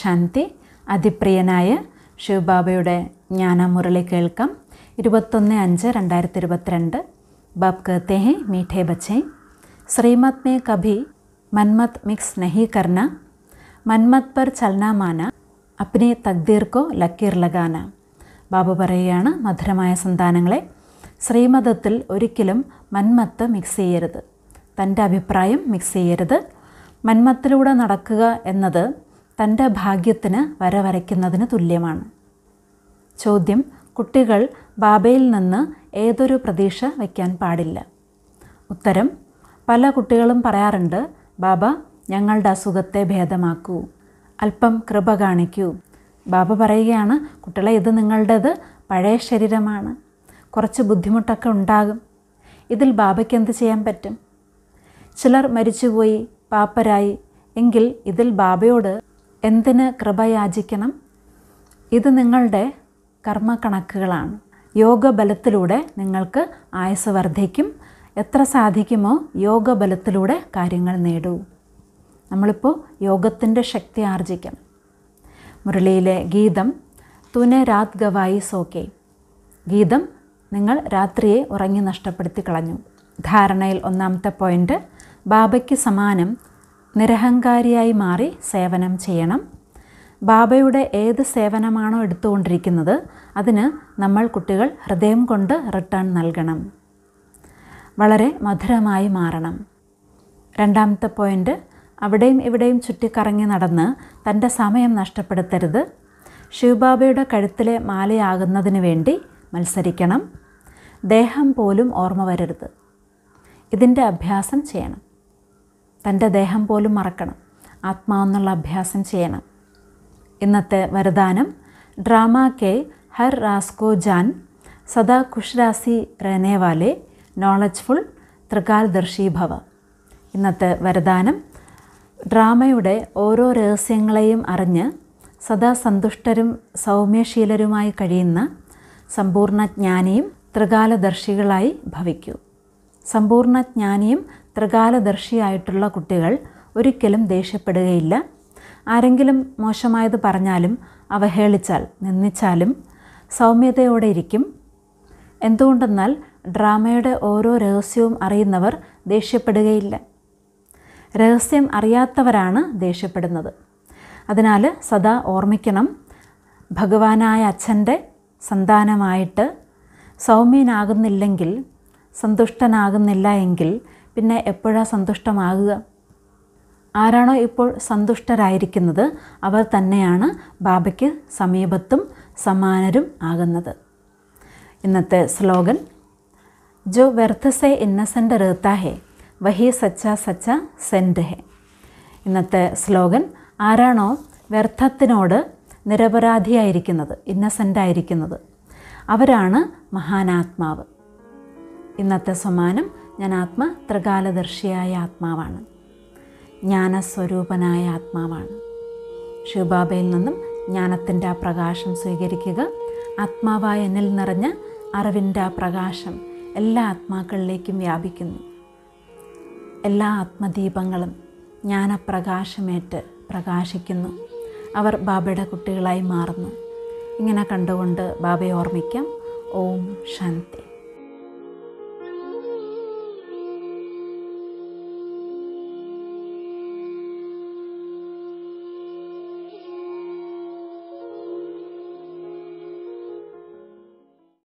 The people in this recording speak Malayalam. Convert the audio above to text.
ശാന്തി അതിപ്രിയനായ ശിവബാബയുടെ ജ്ഞാനമുരളി കേൾക്കാം ഇരുപത്തൊന്ന് അഞ്ച് രണ്ടായിരത്തി ഇരുപത്തിരണ്ട് ബാബ് कहते മീഠേ ബച്ചേ ശ്രീമത് മേ കഭി മന്മത് मनमत मिक्स नहीं करना मनमत पर അപ്നെ തക്ദീർക്കോ ലക്കീർ ലഗാന ബാബു പറയുകയാണ് മധുരമായ സന്താനങ്ങളെ ശ്രീമതത്തിൽ ഒരിക്കലും മന്മത്ത് മിക്സ് ചെയ്യരുത് തൻ്റെ അഭിപ്രായം മിക്സ് ചെയ്യരുത് മന്മത്തിലൂടെ നടക്കുക എന്നത് തൻ്റെ ഭാഗ്യത്തിന് വരവരയ്ക്കുന്നതിന് തുല്യമാണ് ചോദ്യം കുട്ടികൾ ബാബയിൽ നിന്ന് ഏതൊരു പ്രതീക്ഷ വയ്ക്കാൻ പാടില്ല ഉത്തരം പല കുട്ടികളും പറയാറുണ്ട് ബാബ ഞങ്ങളുടെ അസുഖത്തെ ഭേദമാക്കൂ അല്പം കൃപ കാണിക്കൂ ബാബ പറയുകയാണ് കുട്ടികളെ ഇത് നിങ്ങളുടേത് പഴയ ശരീരമാണ് കുറച്ച് ബുദ്ധിമുട്ടൊക്കെ ഉണ്ടാകും ഇതിൽ ബാബയ്ക്ക് എന്ത് ചെയ്യാൻ പറ്റും ചിലർ മരിച്ചുപോയി പാപ്പരായി എങ്കിൽ ഇതിൽ ബാബയോട് എന്തിന് കൃപയാചിക്കണം ഇത് നിങ്ങളുടെ കർമ്മ യോഗ യോഗബലത്തിലൂടെ നിങ്ങൾക്ക് ആയുസ് വർദ്ധിക്കും എത്ര സാധിക്കുമോ യോഗബലത്തിലൂടെ കാര്യങ്ങൾ നേടൂ നമ്മളിപ്പോൾ യോഗത്തിൻ്റെ ശക്തി ആർജിക്കണം മുരളിയിലെ ഗീതം തുനെ രാത് ഗവായി സോക്കെ ഗീതം നിങ്ങൾ രാത്രിയെ ഉറങ്ങി നഷ്ടപ്പെടുത്തി കളഞ്ഞു ധാരണയിൽ ഒന്നാമത്തെ പോയിൻ്റ് ബാബയ്ക്ക് സമാനം നിരഹങ്കാരിയായി മാറി സേവനം ചെയ്യണം ബാബയുടെ ഏത് സേവനമാണോ എടുത്തുകൊണ്ടിരിക്കുന്നത് അതിന് നമ്മൾ കുട്ടികൾ ഹൃദയം കൊണ്ട് റിട്ടേൺ നൽകണം വളരെ മധുരമായി മാറണം രണ്ടാമത്തെ പോയിൻ്റ് അവിടെയും ഇവിടെയും ചുറ്റിക്കറങ്ങി നടന്ന് തൻ്റെ സമയം നഷ്ടപ്പെടുത്തരുത് ശിവബാബയുടെ കഴുത്തിലെ മാലയാകുന്നതിന് വേണ്ടി മത്സരിക്കണം ദേഹം പോലും ഓർമ്മ വരരുത് ഇതിൻ്റെ അഭ്യാസം ചെയ്യണം തൻ്റെ ദേഹം പോലും മറക്കണം ആത്മാവെന്നുള്ള അഭ്യാസം ചെയ്യണം ഇന്നത്തെ വരദാനം ഡ്രാമ കെ ഹർ റാസ്കോ ജാൻ സദാ ഖുഷ്രാസി റേനേവാലെ നോളജ്ഫുൾ ത്രികാൽദർശി ഭവ ഇന്നത്തെ വരദാനം ഡ്രാമയുടെ ഓരോ രഹസ്യങ്ങളെയും അറിഞ്ഞ് സദാ സന്തുഷ്ടരും സൗമ്യശീലരുമായി കഴിയുന്ന സമ്പൂർണ്ണ ജ്ഞാനിയും ത്രികാലദർശികളായി ഭവിക്കൂ സമ്പൂർണ്ണ ജ്ഞാനിയും ത്രികാലദർശിയായിട്ടുള്ള കുട്ടികൾ ഒരിക്കലും ദേഷ്യപ്പെടുകയില്ല ആരെങ്കിലും മോശമായത് പറഞ്ഞാലും അവഹേളിച്ചാൽ നിന്ദിച്ചാലും സൗമ്യതയോടെ ഇരിക്കും എന്തുകൊണ്ടെന്നാൽ ഡ്രാമയുടെ ഓരോ രഹസ്യവും അറിയുന്നവർ ദേഷ്യപ്പെടുകയില്ല രഹസ്യം അറിയാത്തവരാണ് ദേഷ്യപ്പെടുന്നത് അതിനാൽ സദാ ഓർമ്മിക്കണം ഭഗവാനായ അച്ഛൻ്റെ സന്താനമായിട്ട് സൗമ്യനാകുന്നില്ലെങ്കിൽ സന്തുഷ്ടനാകുന്നില്ല എങ്കിൽ പിന്നെ എപ്പോഴാണ് സന്തുഷ്ടമാകുക ആരാണോ ഇപ്പോൾ സന്തുഷ്ടരായിരിക്കുന്നത് അവർ തന്നെയാണ് ബാബയ്ക്ക് സമീപത്തും സമാനരും ആകുന്നത് ഇന്നത്തെ സ്ലോഗൻ ജോ വെർത്തസെ ഇന്നസെൻ്റ് റേത്ത ഹെ വഹി സച്ച സച്ച സെൻറ് ഹെ ഇന്നത്തെ സ്ലോഗൻ ആരാണോ വ്യർത്ഥത്തിനോട് നിരപരാധിയായിരിക്കുന്നത് ഇന്നസെൻ്റ് ആയിരിക്കുന്നത് അവരാണ് മഹാനാത്മാവ് ഇന്നത്തെ സമാനം ഞാൻ ആത്മ ത്രികാലദർശിയായ ആത്മാവാണ് ജ്ഞാനസ്വരൂപനായ ആത്മാവാണ് ശിവബാബയിൽ നിന്നും ജ്ഞാനത്തിൻ്റെ ആ പ്രകാശം സ്വീകരിക്കുക ആത്മാവായ എന്നിൽ നിറഞ്ഞ അറിവിൻ്റെ ആ പ്രകാശം എല്ലാ ആത്മാക്കളിലേക്കും വ്യാപിക്കുന്നു എല്ലാ ആത്മദീപങ്ങളും ജ്ഞാനപ്രകാശമേറ്റ് പ്രകാശിക്കുന്നു അവർ ബാബയുടെ കുട്ടികളായി മാറുന്നു ഇങ്ങനെ കണ്ടുകൊണ്ട് ബാബയെ ഓർമ്മിക്കാം ഓം ശാന്തി